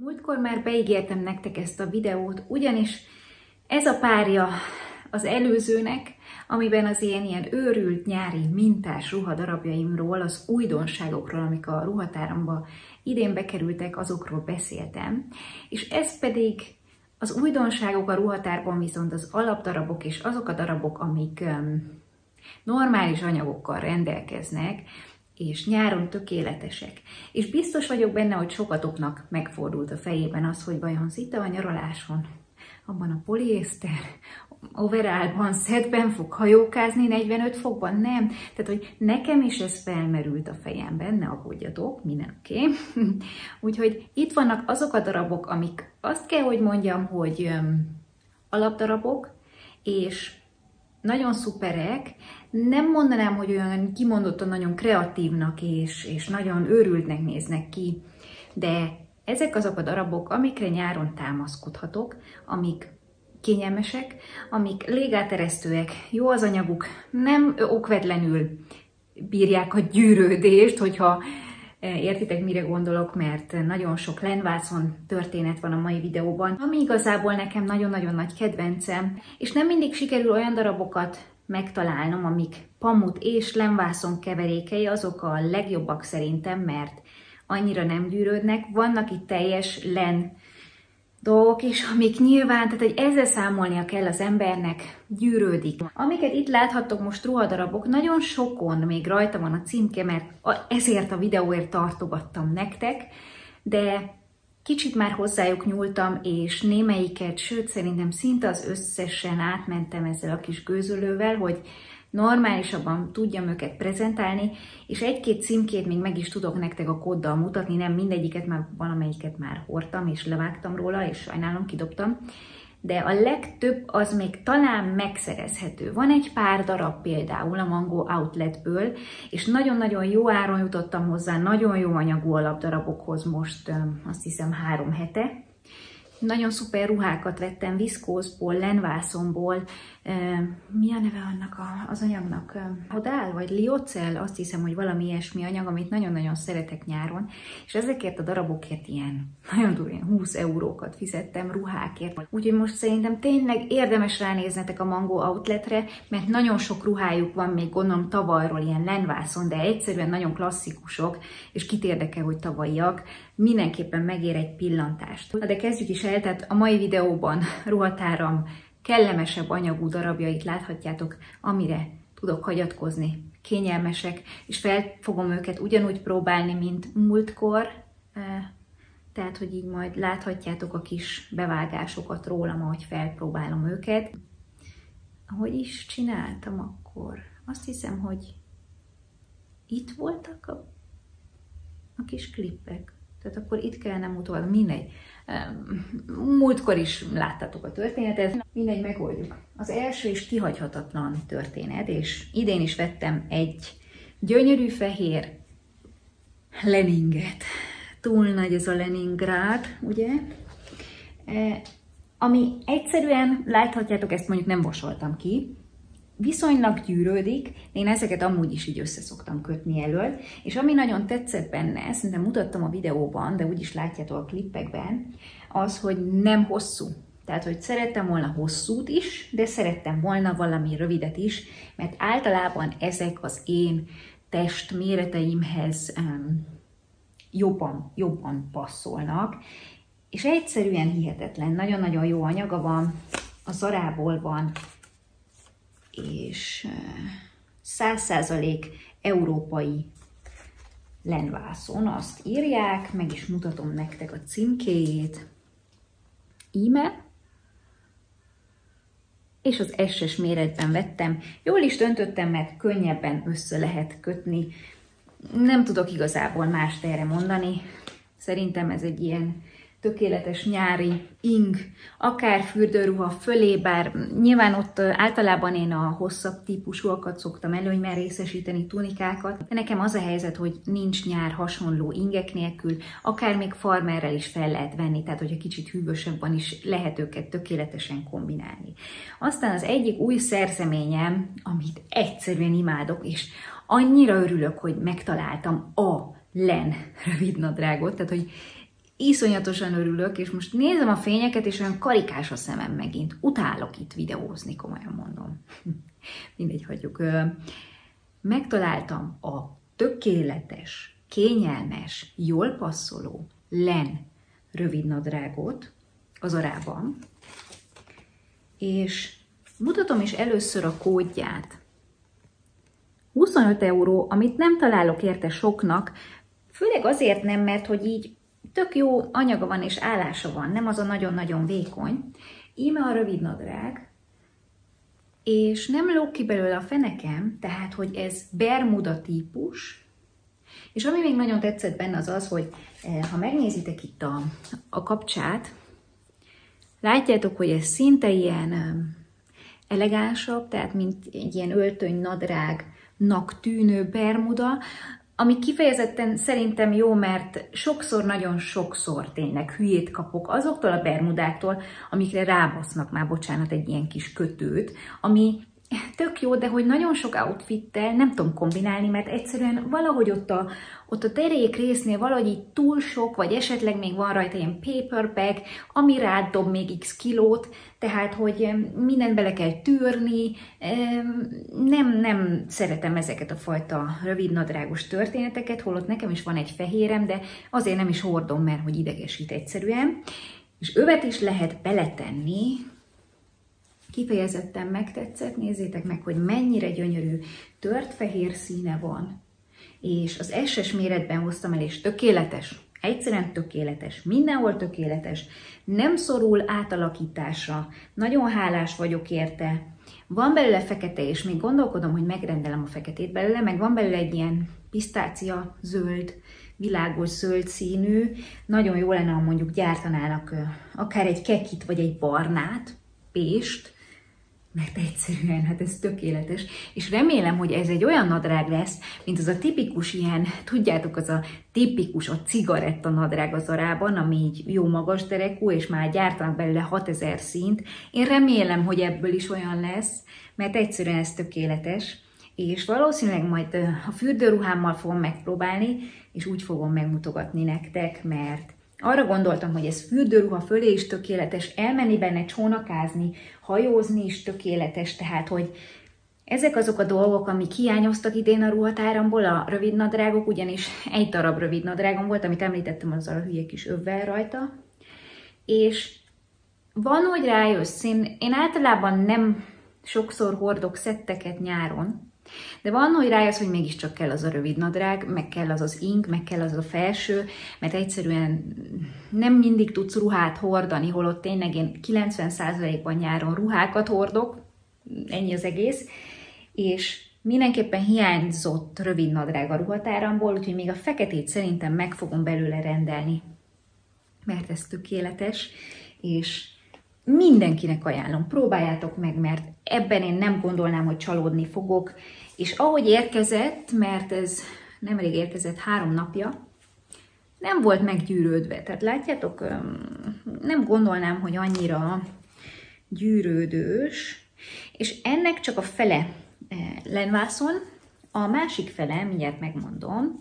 Múltkor már beígértem nektek ezt a videót, ugyanis ez a párja az előzőnek, amiben az én ilyen őrült nyári mintás ruhadarabjaimról, az újdonságokról, amik a ruhatáramba idén bekerültek, azokról beszéltem. És ez pedig az újdonságok a ruhatárban viszont az alapdarabok és azok a darabok, amik um, normális anyagokkal rendelkeznek, és nyáron tökéletesek. És biztos vagyok benne, hogy sokatoknak megfordult a fejében az, hogy vajon Zita a nyaraláson, abban a poliészter, overálban, szedben fog hajókázni 45 fokban, nem. Tehát, hogy nekem is ez felmerült a fejemben, ne aggódjatok, minden oké. Okay. Úgyhogy itt vannak azok a darabok, amik azt kell, hogy mondjam, hogy öm, alapdarabok, és nagyon szuperek, nem mondanám, hogy olyan kimondottan nagyon kreatívnak és, és nagyon őrültnek néznek ki, de ezek azok a darabok, amikre nyáron támaszkodhatok, amik kényelmesek, amik légáteresztőek, jó az anyaguk, nem okvetlenül bírják a gyűrődést, hogyha eh, Értitek, mire gondolok, mert nagyon sok lenvászon történet van a mai videóban, ami igazából nekem nagyon-nagyon nagy kedvencem, és nem mindig sikerül olyan darabokat megtalálnom, amik pamut és lemvászon keverékei, azok a legjobbak szerintem, mert annyira nem gyűrődnek. Vannak itt teljes len dolgok is, amik nyilván, tehát hogy ezzel számolnia kell az embernek, gyűrődik. Amiket itt láthattok most ruhadarabok, nagyon sokon még rajta van a címke, mert ezért a videóért tartogattam nektek, de Kicsit már hozzájuk nyúltam, és némelyiket, sőt szerintem szinte az összesen átmentem ezzel a kis gőzölővel, hogy normálisabban tudjam őket prezentálni, és egy-két címkét még meg is tudok nektek a kóddal mutatni, nem mindegyiket, mert valamelyiket már hordtam, és levágtam róla, és sajnálom, kidobtam de a legtöbb az még talán megszerezhető. Van egy pár darab például a Mango Outletből, és nagyon-nagyon jó áron jutottam hozzá, nagyon jó anyagú alapdarabokhoz most azt hiszem három hete, nagyon szuper ruhákat vettem viszkózból, lenvászomból, mi a neve annak a, az anyagnak? Hodál vagy liocell, azt hiszem, hogy valami ilyesmi anyag, amit nagyon-nagyon szeretek nyáron, és ezekért a darabokért ilyen nagyon durva, 20 eurókat fizettem ruhákért. Úgyhogy most szerintem tényleg érdemes ránéznetek a Mango Outletre, mert nagyon sok ruhájuk van még gondolom tavalyról ilyen lenvászon, de egyszerűen nagyon klasszikusok, és kit érdekel, hogy tavalyiak, mindenképpen megér egy pillantást. De kezdjük is el, tehát a mai videóban ruhatáram kellemesebb anyagú darabjait láthatjátok, amire tudok hagyatkozni. Kényelmesek, és fel fogom őket ugyanúgy próbálni, mint múltkor, eh, tehát, hogy így majd láthatjátok a kis bevágásokat rólam, ahogy felpróbálom őket. Ahogy is csináltam akkor, azt hiszem, hogy itt voltak a, a kis klippek. Tehát akkor itt kellene mutogatni, mindegy. Múltkor is láttatok a történetet, mindegy, megoldjuk. Az első és kihagyhatatlan történet, és idén is vettem egy gyönyörű fehér Leninget. Túl nagy ez a Leningrád, ugye? E, ami egyszerűen, láthatjátok, ezt mondjuk nem vasoltam ki, viszonylag gyűrődik, én ezeket amúgy is így össze szoktam kötni elől, és ami nagyon tetszett benne, szerintem mutattam a videóban, de úgyis látjátok a klippekben, az, hogy nem hosszú. Tehát, hogy szerettem volna hosszút is, de szerettem volna valami rövidet is, mert általában ezek az én test méreteimhez um, jobban, jobban passzolnak, és egyszerűen hihetetlen, nagyon-nagyon jó anyaga van, a zarából van, és 100% európai lenvászon azt írják, meg is mutatom nektek a címkéjét. Íme, és az SS méretben vettem. Jól is döntöttem, mert könnyebben össze lehet kötni. Nem tudok igazából mást erre mondani. Szerintem ez egy ilyen tökéletes nyári ing, akár fürdőruha fölé, bár nyilván ott általában én a hosszabb típusúakat szoktam előnyben részesíteni, tunikákat, de nekem az a helyzet, hogy nincs nyár hasonló ingek nélkül, akár még farmerrel is fel lehet venni, tehát hogyha kicsit hűvösebben is lehet őket tökéletesen kombinálni. Aztán az egyik új szerzeményem, amit egyszerűen imádok, és annyira örülök, hogy megtaláltam a len rövidnadrágot, tehát hogy iszonyatosan örülök, és most nézem a fényeket, és olyan karikás a szemem megint. Utálok itt videózni, komolyan mondom. Mindegy, hagyjuk. Megtaláltam a tökéletes, kényelmes, jól passzoló len rövidnadrágot az arában, és mutatom is először a kódját. 25 euró, amit nem találok érte soknak, főleg azért nem, mert hogy így tök jó anyaga van és állása van, nem az a nagyon-nagyon vékony, íme a rövid nadrág, és nem lóg ki belőle a fenekem, tehát hogy ez bermuda típus, és ami még nagyon tetszett benne az az, hogy eh, ha megnézitek itt a, a kapcsát, látjátok, hogy ez szinte ilyen eh, elegánsabb, tehát mint egy ilyen öltöny nadrágnak tűnő bermuda, ami kifejezetten szerintem jó, mert sokszor, nagyon sokszor tényleg hülyét kapok azoktól a bermudáktól, amikre rábasznak már, bocsánat, egy ilyen kis kötőt, ami tök jó, de hogy nagyon sok outfittel nem tudom kombinálni, mert egyszerűen valahogy ott a, ott a derék résznél valahogy így túl sok, vagy esetleg még van rajta ilyen paper bag, ami rád dob még x kilót, tehát hogy mindent bele kell tűrni, nem, nem szeretem ezeket a fajta rövidnadrágos történeteket, holott nekem is van egy fehérem, de azért nem is hordom, mert hogy idegesít egyszerűen. És övet is lehet beletenni, kifejezetten megtetszett, nézzétek meg, hogy mennyire gyönyörű tört-fehér színe van. És az SS méretben hoztam el, és tökéletes, egyszerűen tökéletes, mindenhol tökéletes, nem szorul átalakításra, nagyon hálás vagyok érte. Van belőle fekete, és még gondolkodom, hogy megrendelem a feketét belőle, meg van belőle egy ilyen pisztácia, zöld, világos zöld színű, nagyon jó lenne, ha mondjuk gyártanának akár egy kekit, vagy egy barnát, pést, mert egyszerűen hát ez tökéletes, és remélem, hogy ez egy olyan nadrág lesz, mint az a tipikus ilyen, tudjátok, az a tipikus, a cigaretta nadrág az arában, ami így jó magas derekú, és már gyártanak belőle 6000 szint. Én remélem, hogy ebből is olyan lesz, mert egyszerűen ez tökéletes, és valószínűleg majd a fürdőruhámmal fogom megpróbálni, és úgy fogom megmutogatni nektek, mert arra gondoltam, hogy ez fürdőruha fölé is tökéletes, elmenni benne csónakázni, hajózni is tökéletes, tehát hogy ezek azok a dolgok, amik hiányoztak idén a ruhatáramból, a rövidnadrágok, ugyanis egy darab rövidnadrágom volt, amit említettem, azzal a hülye kis övvel rajta, és van, hogy rájössz, én, én általában nem sokszor hordok szetteket nyáron, de van, hogy rájössz, hogy mégiscsak kell az a rövid nadrág, meg kell az az ink, meg kell az a felső, mert egyszerűen nem mindig tudsz ruhát hordani, holott tényleg én 90%-ban nyáron ruhákat hordok, ennyi az egész, és mindenképpen hiányzott rövid nadrág a ruhatáramból, úgyhogy még a feketét szerintem meg fogom belőle rendelni, mert ez tökéletes, és mindenkinek ajánlom, próbáljátok meg, mert ebben én nem gondolnám, hogy csalódni fogok. És ahogy érkezett, mert ez nemrég érkezett három napja, nem volt meggyűrődve. Tehát látjátok, nem gondolnám, hogy annyira gyűrődős, és ennek csak a fele eh, lenvászon, a másik fele, mindjárt megmondom,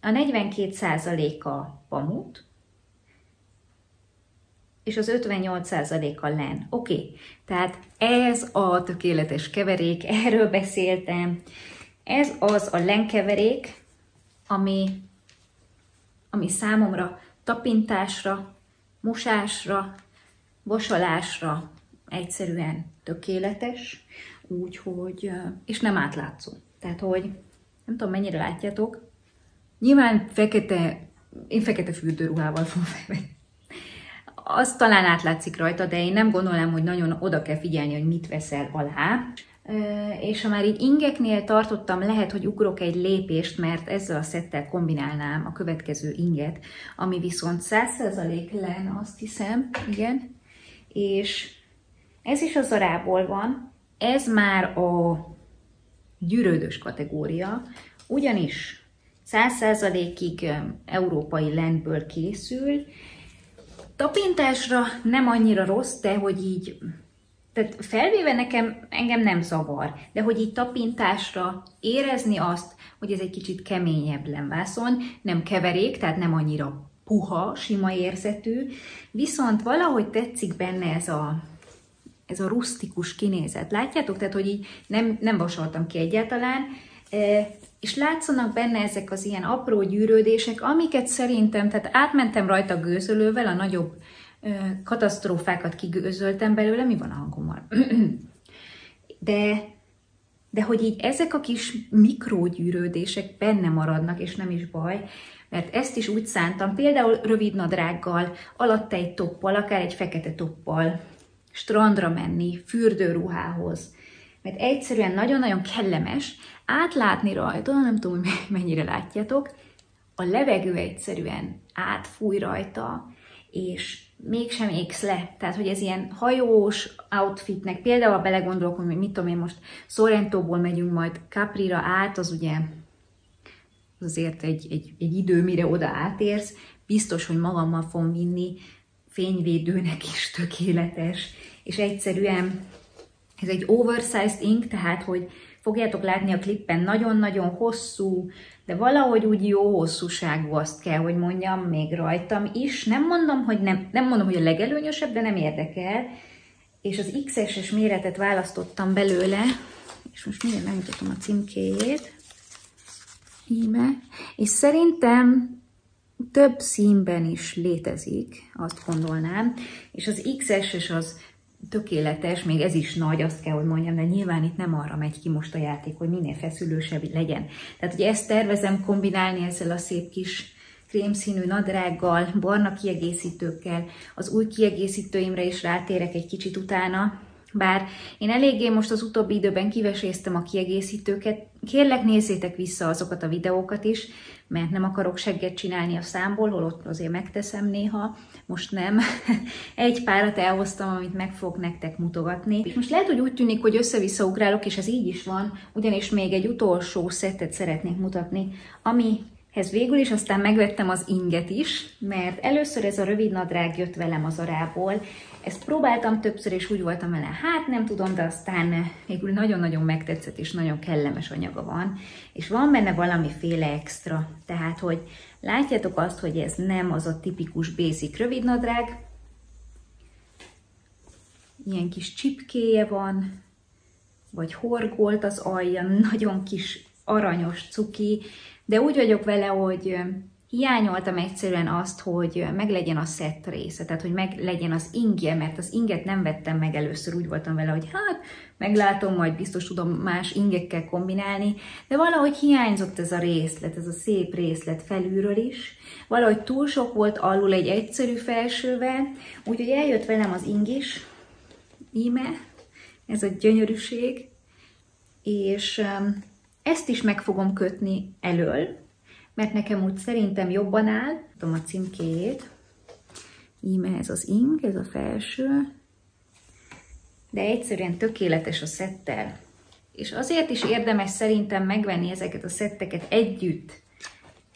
a 42%-a pamut, és az 58% a len. Oké, okay. tehát ez a tökéletes keverék, erről beszéltem. Ez az a lenkeverék, ami, ami számomra tapintásra, mosásra, vasalásra egyszerűen tökéletes, úgyhogy, és nem átlátszó. Tehát, hogy nem tudom, mennyire látjátok. Nyilván fekete, én fekete fürdőruhával fogom felvenni az talán átlátszik rajta, de én nem gondolom, hogy nagyon oda kell figyelni, hogy mit veszel alá. És ha már így ingeknél tartottam, lehet, hogy ugrok egy lépést, mert ezzel a szettel kombinálnám a következő inget, ami viszont 100% len, azt hiszem, igen. És ez is a zarából van, ez már a gyűrődös kategória, ugyanis 100%-ig európai lenből készül, Tapintásra nem annyira rossz, de hogy így tehát felvéve nekem, engem nem zavar, de hogy így tapintásra érezni azt, hogy ez egy kicsit keményebb lemvászon, nem keverék, tehát nem annyira puha, sima érzetű, viszont valahogy tetszik benne ez a, ez a rustikus kinézet. Látjátok? Tehát, hogy így nem, nem vasaltam ki egyáltalán, és látszanak benne ezek az ilyen apró gyűrődések, amiket szerintem, tehát átmentem rajta gőzölővel, a nagyobb katasztrófákat kigőzöltem belőle, mi van a hangommal? De, de hogy így ezek a kis mikrogyűrődések benne maradnak, és nem is baj, mert ezt is úgy szántam, például rövid nadrággal, alatta egy toppal, akár egy fekete toppal, strandra menni, fürdőruhához, mert egyszerűen nagyon-nagyon kellemes, átlátni rajta, nem tudom, hogy mennyire látjátok, a levegő egyszerűen átfúj rajta, és mégsem éksz le. Tehát, hogy ez ilyen hajós outfitnek, például ha belegondolok, hogy mit tudom én most Sorrentóból megyünk majd Caprira át, az ugye azért egy, egy, egy idő, mire oda átérsz, biztos, hogy magammal fogom vinni fényvédőnek is tökéletes, és egyszerűen ez egy oversized ink, tehát, hogy Fogjátok látni a klippen, nagyon-nagyon hosszú, de valahogy úgy jó hosszúságú azt kell, hogy mondjam, még rajtam is. Nem mondom, hogy, nem, nem mondom, hogy a legelőnyösebb, de nem érdekel. És az XS-es méretet választottam belőle, és most mindjárt megmutatom a címkéjét. Íme. És szerintem több színben is létezik, azt gondolnám, és az XS-es az tökéletes, még ez is nagy, azt kell, hogy mondjam, de nyilván itt nem arra megy ki most a játék, hogy minél feszülősebb legyen. Tehát ugye ezt tervezem kombinálni ezzel a szép kis krémszínű nadrággal, barna kiegészítőkkel, az új kiegészítőimre is rátérek egy kicsit utána, bár én eléggé most az utóbbi időben kiveséztem a kiegészítőket, kérlek nézzétek vissza azokat a videókat is, mert nem akarok segget csinálni a számból, holott azért megteszem néha, most nem. Egy párat elhoztam, amit meg fogok nektek mutogatni. Most lehet, hogy úgy tűnik, hogy össze-vissza ugrálok, és ez így is van, ugyanis még egy utolsó szettet szeretnék mutatni, ami ez végül is aztán megvettem az inget is, mert először ez a rövid nadrág jött velem az arából. Ezt próbáltam többször, és úgy voltam vele, hát nem tudom, de aztán végül nagyon-nagyon megtetszett, és nagyon kellemes anyaga van. És van benne valamiféle extra. Tehát, hogy látjátok azt, hogy ez nem az a tipikus basic rövid nadrág. Ilyen kis csipkéje van, vagy horgolt az alja, nagyon kis aranyos cuki, de úgy vagyok vele, hogy hiányoltam egyszerűen azt, hogy meglegyen a szett része, tehát hogy meglegyen az ingje, mert az inget nem vettem meg először, úgy voltam vele, hogy hát meglátom, majd biztos tudom más ingekkel kombinálni, de valahogy hiányzott ez a részlet, ez a szép részlet felülről is, valahogy túl sok volt alul egy egyszerű felsővel, úgyhogy eljött velem az ing is, íme, ez a gyönyörűség, és ezt is meg fogom kötni elől, mert nekem úgy szerintem jobban áll. Tudom a címkét. Íme ez az ink, ez a felső. De egyszerűen tökéletes a szettel. És azért is érdemes szerintem megvenni ezeket a szetteket együtt,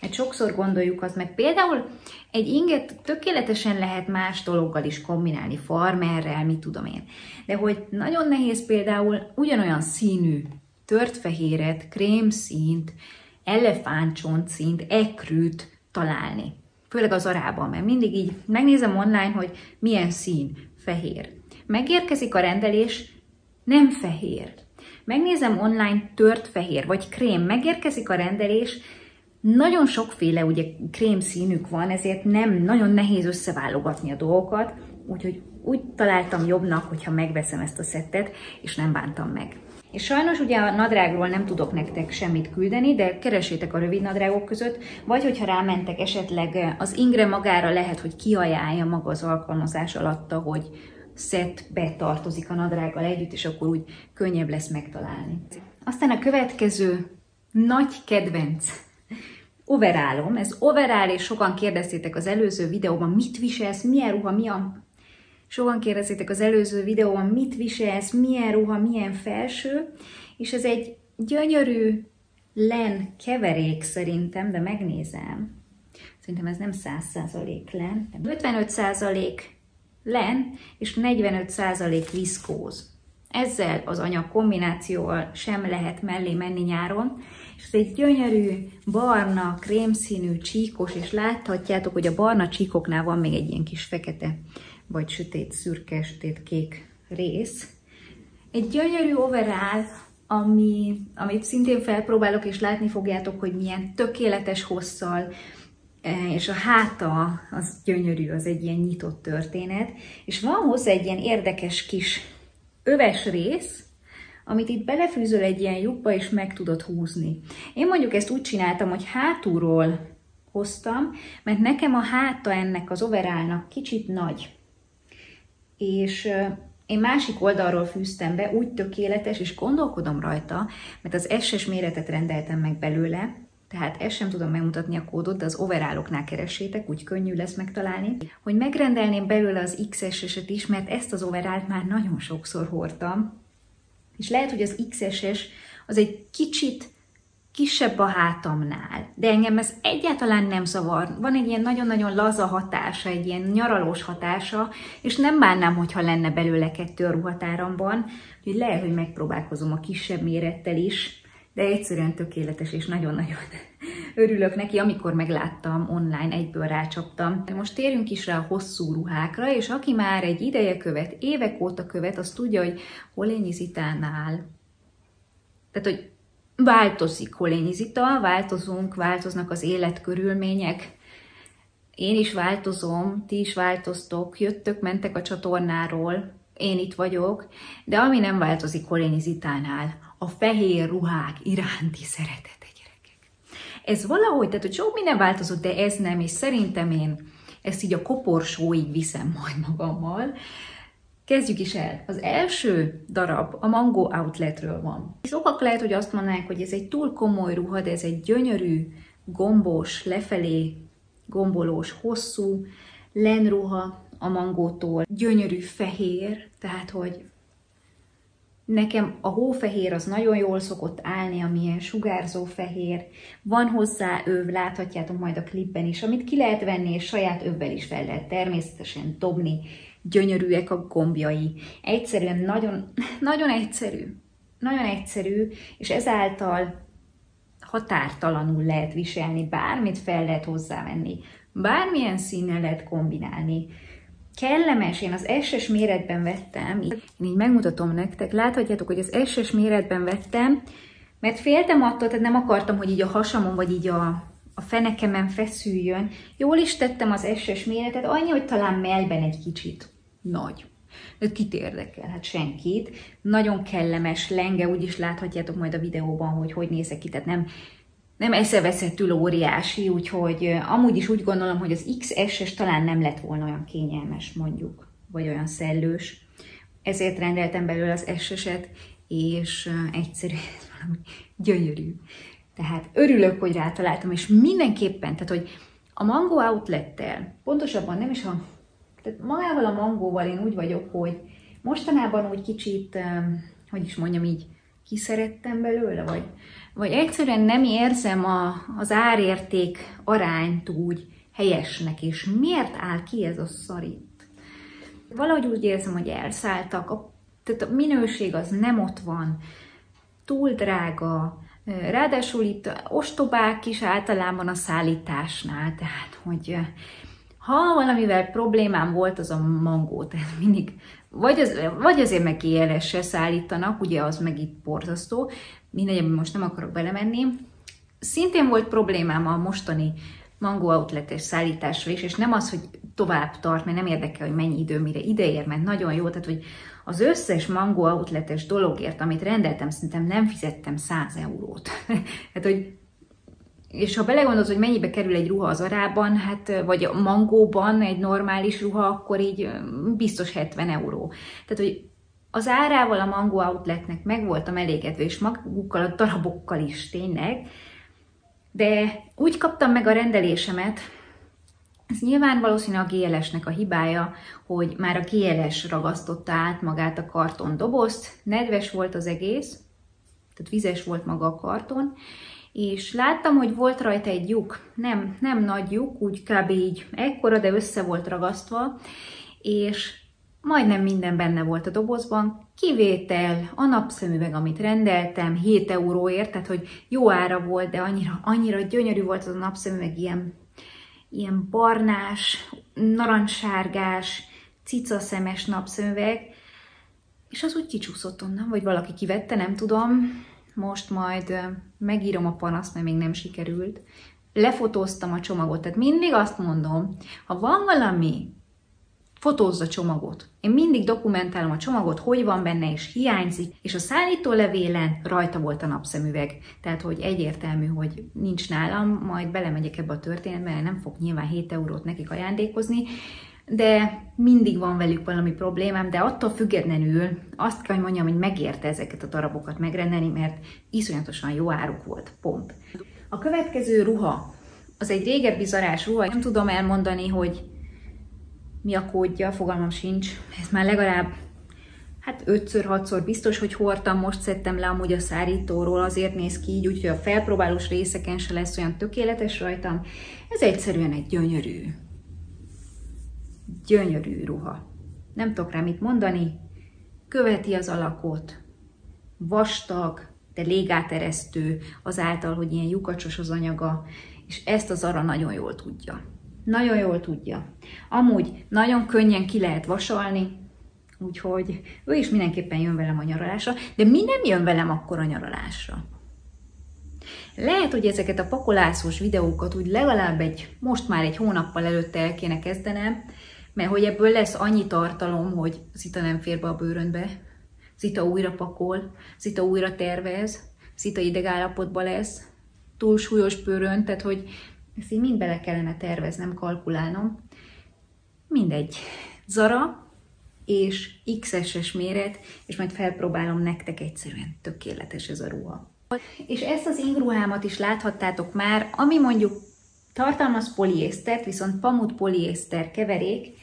Hát sokszor gondoljuk azt mert Például egy inget tökéletesen lehet más dologgal is kombinálni, farmerrel, mit tudom én. De hogy nagyon nehéz például ugyanolyan színű törtfehéret, krémszínt, elefántcsontszínt, ekrűt találni. Főleg az arában, mert mindig így megnézem online, hogy milyen szín fehér. Megérkezik a rendelés, nem fehér. Megnézem online tört fehér, vagy krém, megérkezik a rendelés, nagyon sokféle ugye krém színük van, ezért nem nagyon nehéz összeválogatni a dolgokat, úgyhogy úgy találtam jobbnak, hogyha megveszem ezt a szettet, és nem bántam meg. És sajnos ugye a nadrágról nem tudok nektek semmit küldeni, de keresétek a rövid nadrágok között, vagy hogyha rámentek esetleg eh, az ingre magára lehet, hogy kiajánlja maga az alkalmazás alatta, hogy szettbe tartozik a nadrággal együtt, és akkor úgy könnyebb lesz megtalálni. Aztán a következő nagy kedvenc overálom. Ez overál, és sokan kérdeztétek az előző videóban, mit viselsz, milyen ruha, mi a Sokan kérdezitek az előző videóban, mit viselsz, milyen ruha, milyen felső, és ez egy gyönyörű len keverék szerintem, de megnézem. Szerintem ez nem 100% len, 55% len és 45% viszkóz. Ezzel az anyag kombinációval sem lehet mellé menni nyáron, és ez egy gyönyörű, barna, krémszínű, csíkos, és láthatjátok, hogy a barna csíkoknál van még egy ilyen kis fekete vagy sötét szürke, sötét kék rész. Egy gyönyörű overall, ami, amit szintén felpróbálok, és látni fogjátok, hogy milyen tökéletes hosszal, e, és a háta az gyönyörű, az egy ilyen nyitott történet, és van hozzá egy ilyen érdekes kis öves rész, amit itt belefűzöl egy ilyen lyukba, és meg tudod húzni. Én mondjuk ezt úgy csináltam, hogy hátulról hoztam, mert nekem a háta ennek az overálnak kicsit nagy és én másik oldalról fűztem be, úgy tökéletes, és gondolkodom rajta, mert az SS méretet rendeltem meg belőle, tehát ezt sem tudom megmutatni a kódot, de az overáloknál keresétek, úgy könnyű lesz megtalálni, hogy megrendelném belőle az XS-eset is, mert ezt az overált már nagyon sokszor hordtam, és lehet, hogy az XS-es az egy kicsit kisebb a hátamnál, de engem ez egyáltalán nem zavar. Van egy ilyen nagyon-nagyon laza hatása, egy ilyen nyaralós hatása, és nem bánnám, hogyha lenne belőle kettő a ruhatáramban, úgyhogy lehet, hogy megpróbálkozom a kisebb mérettel is, de egyszerűen tökéletes, és nagyon-nagyon örülök neki, amikor megláttam online, egyből rácsaptam. Most térjünk is rá a hosszú ruhákra, és aki már egy ideje követ, évek óta követ, az tudja, hogy hol én tehát, hogy változik Holénizita, változunk, változnak az életkörülmények, én is változom, ti is változtok, jöttök, mentek a csatornáról, én itt vagyok, de ami nem változik Holénizitánál, a fehér ruhák iránti szeretete, gyerekek. Ez valahogy, tehát hogy sok minden változott, de ez nem, és szerintem én ezt így a koporsóig viszem majd magammal, Kezdjük is el. Az első darab a Mango Outletről van. Sokak lehet, hogy azt mondanák, hogy ez egy túl komoly ruha, de ez egy gyönyörű, gombos, lefelé gombolós, hosszú lenruha a mangótól. Gyönyörű fehér, tehát hogy Nekem a hófehér az nagyon jól szokott állni, amilyen sugárzó fehér. Van hozzá öv, láthatjátok majd a klipben is, amit ki lehet venni, és saját övvel is fel lehet természetesen dobni gyönyörűek a gombjai. Egyszerűen nagyon, nagyon egyszerű. Nagyon egyszerű, és ezáltal határtalanul lehet viselni, bármit fel lehet hozzávenni, bármilyen színnel lehet kombinálni. Kellemes, én az SS méretben vettem, én így megmutatom nektek, láthatjátok, hogy az SS méretben vettem, mert féltem attól, tehát nem akartam, hogy így a hasamon, vagy így a, a fenekemen feszüljön. Jól is tettem az SS méretet, annyi, hogy talán melben egy kicsit nagy. De kit érdekel? Hát senkit. Nagyon kellemes lenge, úgyis láthatjátok majd a videóban, hogy hogy nézek ki, tehát nem, nem eszeveszettül óriási, úgyhogy amúgy is úgy gondolom, hogy az XS-es talán nem lett volna olyan kényelmes mondjuk, vagy olyan szellős. Ezért rendeltem belőle az S-eset, és egyszerűen valami gyönyörű. Tehát örülök, hogy rátaláltam, és mindenképpen, tehát hogy a Mango Outlet-tel, pontosabban nem is a tehát magával a mangóval én úgy vagyok, hogy mostanában úgy kicsit, hogy is mondjam így, kiszerettem belőle, vagy, vagy egyszerűen nem érzem a, az árérték arányt úgy helyesnek, és miért áll ki ez a szarít? Valahogy úgy érzem, hogy elszálltak, a, tehát a minőség az nem ott van, túl drága, ráadásul itt ostobák is általában a szállításnál, tehát hogy ha valamivel problémám volt, az a mangó, tehát mindig vagy, az, vagy azért meg se szállítanak, ugye az meg itt borzasztó, mindegy, most nem akarok belemenni. Szintén volt problémám a mostani mangó outletes szállításra is, és nem az, hogy tovább tart, mert nem érdekel, hogy mennyi idő, mire ideér, mert nagyon jó, tehát hogy az összes mangó outletes dologért, amit rendeltem, szerintem nem fizettem 100 eurót. tehát, hogy és ha belegondolsz, hogy mennyibe kerül egy ruha az arában, hát, vagy a mangóban egy normális ruha, akkor így biztos 70 euró. Tehát, hogy az árával a Mango Outletnek meg voltam elégedve, és magukkal a darabokkal is tényleg, de úgy kaptam meg a rendelésemet, ez nyilván valószínű a GLS-nek a hibája, hogy már a GLS ragasztotta át magát a karton dobozt, nedves volt az egész, tehát vizes volt maga a karton, és láttam, hogy volt rajta egy lyuk, nem, nem nagy lyuk, úgy kb. így ekkora, de össze volt ragasztva, és majdnem minden benne volt a dobozban, kivétel a napszemüveg, amit rendeltem, 7 euróért, tehát hogy jó ára volt, de annyira, annyira gyönyörű volt az a napszemüveg, ilyen, ilyen barnás, narancssárgás, cicaszemes napszemüveg, és az úgy kicsúszott onnan, vagy valaki kivette, nem tudom. Most majd megírom a panaszt, mert még nem sikerült, lefotóztam a csomagot. Tehát mindig azt mondom, ha van valami, fotózza a csomagot. Én mindig dokumentálom a csomagot, hogy van benne és hiányzik, és a szállítólevélen rajta volt a napszemüveg. Tehát, hogy egyértelmű, hogy nincs nálam, majd belemegyek ebbe a történetbe, nem fog nyilván 7 eurót nekik ajándékozni, de mindig van velük valami problémám, de attól függetlenül azt kell, hogy mondjam, hogy megérte ezeket a darabokat megrendelni, mert iszonyatosan jó áruk volt, pont. A következő ruha, az egy régebbi zarás ruha, nem tudom elmondani, hogy mi a kódja, fogalmam sincs, ez már legalább hát 5-6-szor biztos, hogy hordtam, most szedtem le amúgy a szárítóról, azért néz ki így, úgyhogy a felpróbálós részeken se lesz olyan tökéletes rajtam. Ez egyszerűen egy gyönyörű gyönyörű ruha. Nem tudok rá mit mondani, követi az alakot, vastag, de légáteresztő, azáltal, hogy ilyen lyukacsos az anyaga, és ezt az ara nagyon jól tudja. Nagyon jól tudja. Amúgy nagyon könnyen ki lehet vasalni, úgyhogy ő is mindenképpen jön velem a nyaralásra, de mi nem jön velem akkor a nyaralásra? Lehet, hogy ezeket a pakolászós videókat úgy legalább egy, most már egy hónappal előtte el kéne kezdenem, mert hogy ebből lesz annyi tartalom, hogy Zita nem fér be a bőrönbe, Zita újra pakol, Zita újra tervez, Zita idegállapotba lesz, túl súlyos bőrön, tehát hogy ezt így mind bele kellene terveznem, kalkulálnom. Mindegy. Zara és XS-es méret, és majd felpróbálom nektek egyszerűen tökéletes ez a ruha. És ezt az ingruhámat is láthattátok már, ami mondjuk tartalmaz poliésztert, viszont pamut poliészter keverék,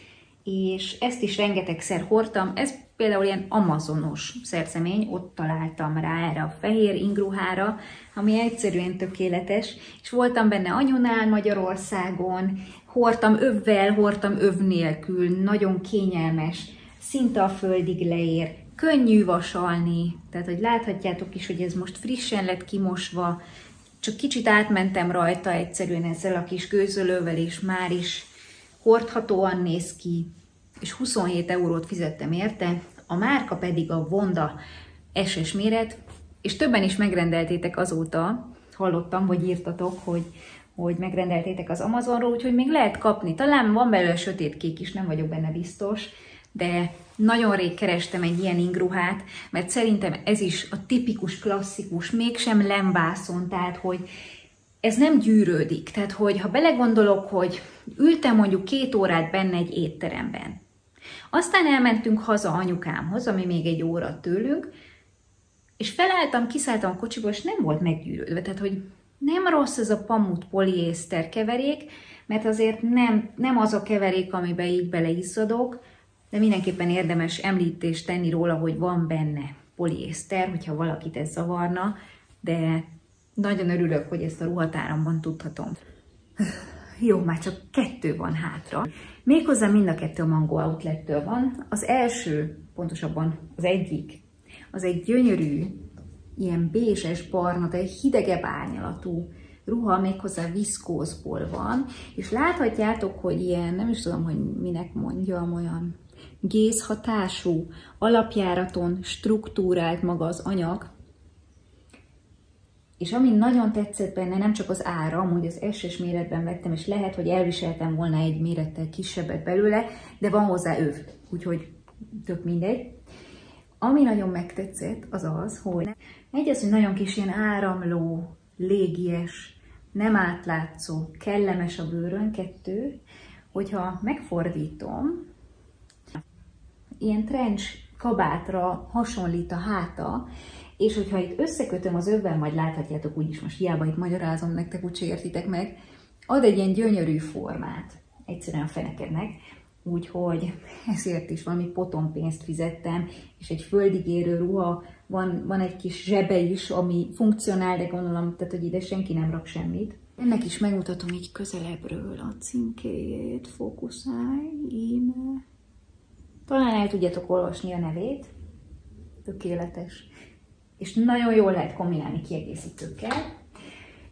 és ezt is rengetegszer hordtam, ez például ilyen amazonos szerzemény, ott találtam rá erre a fehér ingruhára, ami egyszerűen tökéletes, és voltam benne anyunál Magyarországon, hordtam övvel, hordtam öv nélkül, nagyon kényelmes, szinte a földig leér, könnyű vasalni, tehát hogy láthatjátok is, hogy ez most frissen lett kimosva, csak kicsit átmentem rajta egyszerűen ezzel a kis gőzölővel, és már is hordhatóan néz ki, és 27 eurót fizettem érte, a márka pedig a Vonda SS méret, és többen is megrendeltétek azóta, hallottam, vagy írtatok, hogy, hogy megrendeltétek az Amazonról, úgyhogy még lehet kapni. Talán van belőle sötétkék is, nem vagyok benne biztos, de nagyon rég kerestem egy ilyen ingruhát, mert szerintem ez is a tipikus, klasszikus, mégsem lembászon, tehát hogy ez nem gyűrődik. Tehát, hogy ha belegondolok, hogy ültem mondjuk két órát benne egy étteremben, aztán elmentünk haza anyukámhoz, ami még egy óra tőlünk, és felálltam, kiszálltam a kocsiból, és nem volt meggyűrődve. Tehát, hogy nem rossz ez a pamut poliészter keverék, mert azért nem, nem az a keverék, amiben így beleizzadok, de mindenképpen érdemes említést tenni róla, hogy van benne poliészter, hogyha valakit ez zavarna, de nagyon örülök, hogy ezt a ruhatáramban tudhatom. Jó, már csak kettő van hátra. Méghozzá mind a kettő a Mango outlet van. Az első, pontosabban az egyik, az egy gyönyörű, ilyen bézses, barna, de hidegebb árnyalatú ruha, méghozzá viszkózból van, és láthatjátok, hogy ilyen, nem is tudom, hogy minek mondjam, olyan gézhatású, alapjáraton struktúrált maga az anyag, és ami nagyon tetszett benne, nem csak az ára, amúgy az SS méretben vettem, és lehet, hogy elviseltem volna egy mérettel kisebbet belőle, de van hozzá ő, úgyhogy tök mindegy. Ami nagyon megtetszett, az az, hogy egy az, hogy nagyon kis ilyen áramló, légies, nem átlátszó, kellemes a bőrön, kettő, hogyha megfordítom, ilyen trench kabátra hasonlít a háta, és hogyha itt összekötöm az övvel, majd láthatjátok úgyis, most hiába itt magyarázom nektek, úgyse értitek meg, ad egy ilyen gyönyörű formát egyszerűen a fenekednek, úgyhogy ezért is valami poton pénzt fizettem, és egy földigérő ruha, van, van egy kis zsebe is, ami funkcionál, de gondolom, tehát, hogy ide senki nem rak semmit. Ennek is megmutatom így közelebbről a címkéjét, fókuszálj, íme. Talán el tudjátok olvasni a nevét. Tökéletes és nagyon jól lehet kombinálni kiegészítőkkel.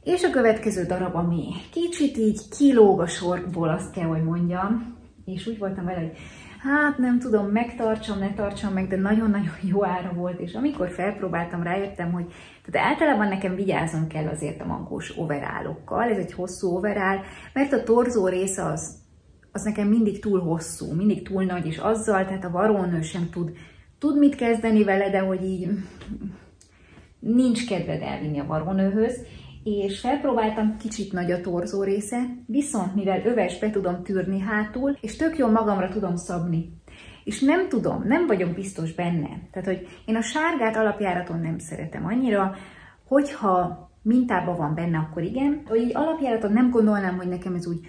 És a következő darab, ami kicsit így kilóg a sorból, azt kell, hogy mondjam, és úgy voltam vele, hogy hát nem tudom, megtartsam, ne tartsam meg, de nagyon-nagyon jó ára volt, és amikor felpróbáltam, rájöttem, hogy tehát általában nekem vigyázom kell azért a mankós overálokkal, ez egy hosszú overál, mert a torzó része az, az nekem mindig túl hosszú, mindig túl nagy, és azzal, tehát a varónő sem tud, tud mit kezdeni vele, de hogy így nincs kedved elvinni a varónőhöz, és felpróbáltam, kicsit nagy a torzó része, viszont mivel öves be tudom tűrni hátul, és tök jól magamra tudom szabni. És nem tudom, nem vagyok biztos benne. Tehát, hogy én a sárgát alapjáraton nem szeretem annyira, hogyha mintában van benne, akkor igen. Hogy így alapjáraton nem gondolnám, hogy nekem ez úgy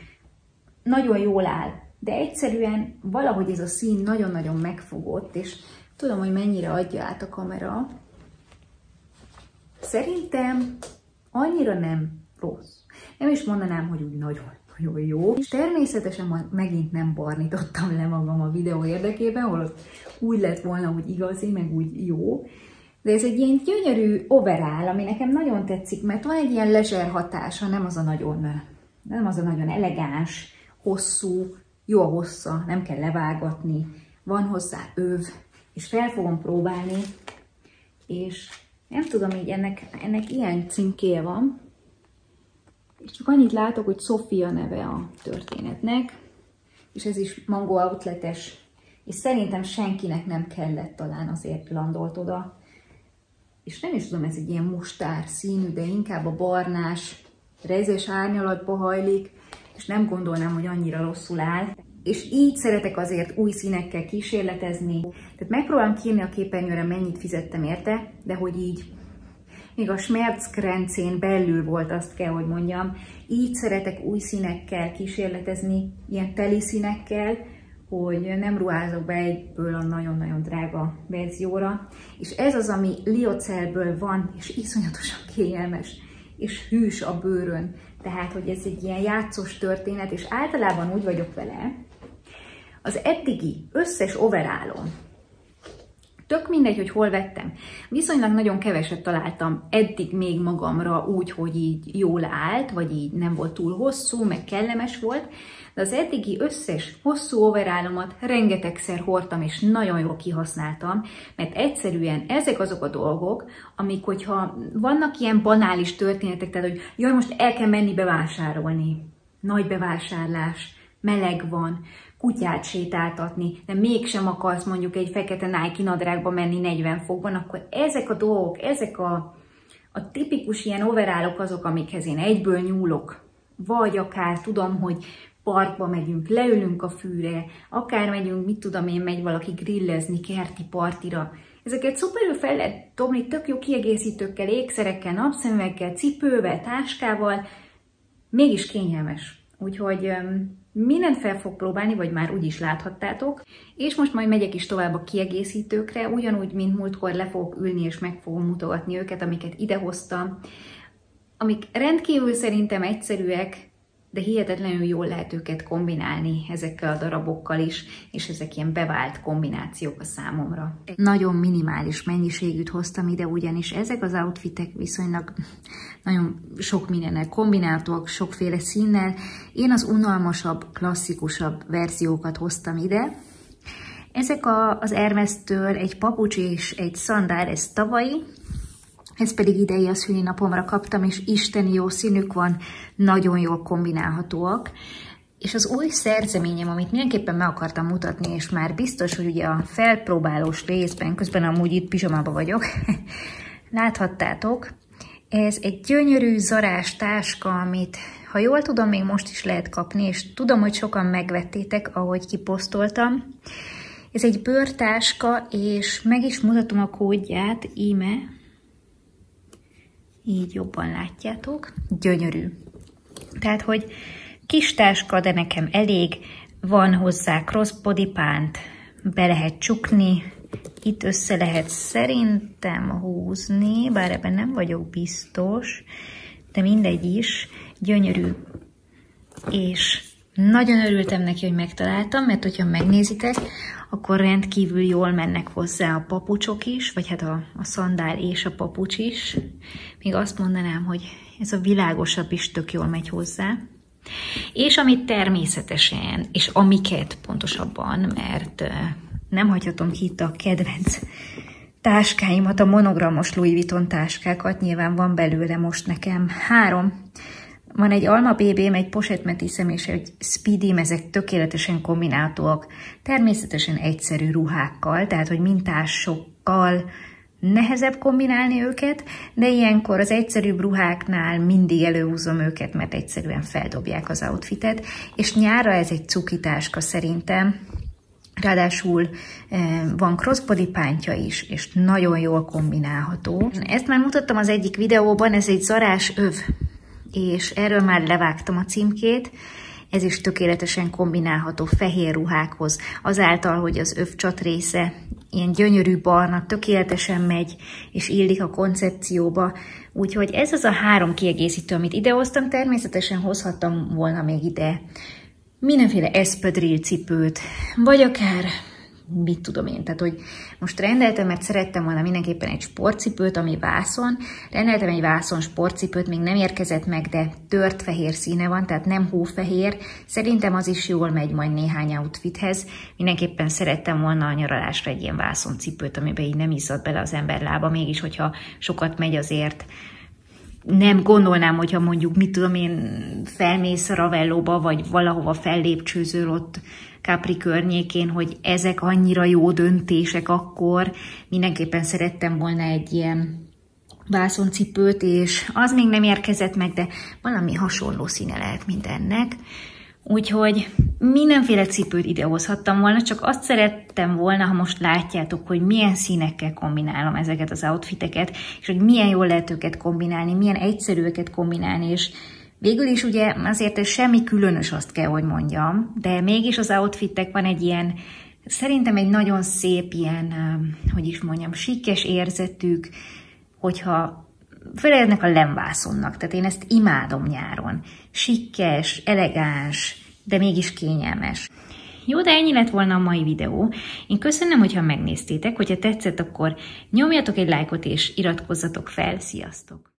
nagyon jól áll, de egyszerűen valahogy ez a szín nagyon-nagyon megfogott, és tudom, hogy mennyire adja át a kamera, Szerintem annyira nem rossz. Nem is mondanám, hogy úgy nagyon jó, jó. És természetesen megint nem barnítottam le magam a videó érdekében, holott úgy lett volna, hogy igazi, meg úgy jó. De ez egy ilyen gyönyörű overall, ami nekem nagyon tetszik, mert van egy ilyen leser hatása, nem az a nagyon, nem az a nagyon elegáns, hosszú, jó a hossza, nem kell levágatni, van hozzá öv, és fel fogom próbálni, és nem tudom így, ennek, ennek ilyen címké van. És csak annyit látok, hogy Sofia neve a történetnek, és ez is Mango Outletes, és szerintem senkinek nem kellett talán azért landolt oda. És nem is tudom, ez egy ilyen mustár színű, de inkább a barnás, rezes árnyalatba hajlik, és nem gondolnám, hogy annyira rosszul áll és így szeretek azért új színekkel kísérletezni. Tehát megpróbálom kírni a képernyőre, mennyit fizettem érte, de hogy így még a smerckrencén belül volt, azt kell, hogy mondjam. Így szeretek új színekkel kísérletezni, ilyen teli színekkel, hogy nem ruházok be egyből a nagyon-nagyon drága verzióra. És ez az, ami liocellből van, és iszonyatosan kényelmes, és hűs a bőrön. Tehát, hogy ez egy ilyen játszós történet, és általában úgy vagyok vele, az eddigi összes overálom, tök mindegy, hogy hol vettem, viszonylag nagyon keveset találtam eddig még magamra úgy, hogy így jól állt, vagy így nem volt túl hosszú, meg kellemes volt, de az eddigi összes hosszú overálomat rengetegszer hordtam, és nagyon jól kihasználtam, mert egyszerűen ezek azok a dolgok, amik, hogyha vannak ilyen banális történetek, tehát, hogy jaj, most el kell menni bevásárolni, nagy bevásárlás, meleg van, kutyát sétáltatni, de mégsem akarsz mondjuk egy fekete Nike nadrágba menni 40 fokban, akkor ezek a dolgok, ezek a, a tipikus ilyen overálok azok, amikhez én egyből nyúlok. Vagy akár tudom, hogy parkba megyünk, leülünk a fűre, akár megyünk, mit tudom én, megy valaki grillezni, kerti partira. Ezeket szuperül fel lehet dobni tök jó kiegészítőkkel, ékszerekkel, napszemüvekkel, cipővel, táskával, mégis kényelmes. Úgyhogy mindent fel fog próbálni, vagy már úgy is láthattátok, és most majd megyek is tovább a kiegészítőkre, ugyanúgy, mint múltkor le fogok ülni, és meg fogom mutogatni őket, amiket idehoztam, amik rendkívül szerintem egyszerűek, de hihetetlenül jól lehet őket kombinálni ezekkel a darabokkal is, és ezek ilyen bevált kombinációk a számomra. Nagyon minimális mennyiségűt hoztam ide, ugyanis ezek az outfitek viszonylag nagyon sok mindennel kombináltak, sokféle színnel. Én az unalmasabb, klasszikusabb verziókat hoztam ide, ezek a, az Hermes-től egy papucs és egy szandár, ez tavalyi, ez pedig idei a szülinapomra kaptam, és isteni jó színük van, nagyon jól kombinálhatóak. És az új szerzeményem, amit mindenképpen meg akartam mutatni, és már biztos, hogy ugye a felpróbálós részben, közben amúgy itt pizsamában vagyok, láthattátok, ez egy gyönyörű zarás táska, amit ha jól tudom, még most is lehet kapni, és tudom, hogy sokan megvettétek, ahogy kiposztoltam. Ez egy bőrtáska, és meg is mutatom a kódját, íme, így jobban látjátok, gyönyörű. Tehát, hogy kis táska, de nekem elég, van hozzá crossbody pánt, be lehet csukni, itt össze lehet szerintem húzni, bár ebben nem vagyok biztos, de mindegy is, gyönyörű. És nagyon örültem neki, hogy megtaláltam, mert hogyha megnézitek, akkor rendkívül jól mennek hozzá a papucsok is, vagy hát a, a szandál és a papucs is. Még azt mondanám, hogy ez a világosabb is tök jól megy hozzá. És amit természetesen, és amiket pontosabban, mert nem hagyhatom ki itt a kedvenc táskáimat, a monogramos Louis Vuitton táskákat, nyilván van belőle most nekem három, van egy Alma BB-m, egy Pochette Metissem és egy Speedy, ezek tökéletesen kombinálhatóak. Természetesen egyszerű ruhákkal, tehát hogy mintásokkal nehezebb kombinálni őket, de ilyenkor az egyszerűbb ruháknál mindig előhúzom őket, mert egyszerűen feldobják az outfitet, és nyára ez egy cukitáska szerintem, Ráadásul eh, van crossbody pántja is, és nagyon jól kombinálható. Ezt már mutattam az egyik videóban, ez egy zarás öv és erről már levágtam a címkét, ez is tökéletesen kombinálható fehér ruhákhoz, azáltal, hogy az övcsat része ilyen gyönyörű barna, tökéletesen megy, és illik a koncepcióba. Úgyhogy ez az a három kiegészítő, amit idehoztam, természetesen hozhattam volna még ide mindenféle eszpedril cipőt, vagy akár mit tudom én. Tehát, hogy most rendeltem, mert szerettem volna mindenképpen egy sportcipőt, ami vászon. Rendeltem egy vászon sportcipőt, még nem érkezett meg, de tört fehér színe van, tehát nem hófehér. Szerintem az is jól megy majd néhány outfithez. Mindenképpen szerettem volna a nyaralásra egy ilyen vászon cipőt, amiben így nem izzad bele az ember lába, mégis, hogyha sokat megy azért, nem gondolnám, hogyha mondjuk, mit tudom én, felmész a Ravellóba, vagy valahova fellépcsőzöl ott, Capri környékén, hogy ezek annyira jó döntések akkor. Mindenképpen szerettem volna egy ilyen vászoncipőt, és az még nem érkezett meg, de valami hasonló színe lehet mindennek. Úgyhogy mindenféle cipőt idehozhattam volna, csak azt szerettem volna, ha most látjátok, hogy milyen színekkel kombinálom ezeket az outfiteket, és hogy milyen jól lehet őket kombinálni, milyen egyszerűeket kombinálni, és Végül is ugye azért ez semmi különös, azt kell, hogy mondjam, de mégis az outfitek van egy ilyen, szerintem egy nagyon szép ilyen, um, hogy is mondjam, sikkes érzetük, hogyha felelnek a lemvászonnak, tehát én ezt imádom nyáron. Sikkes, elegáns, de mégis kényelmes. Jó, de ennyi lett volna a mai videó. Én köszönöm, hogyha megnéztétek, hogyha tetszett, akkor nyomjatok egy lájkot és iratkozzatok fel. Sziasztok!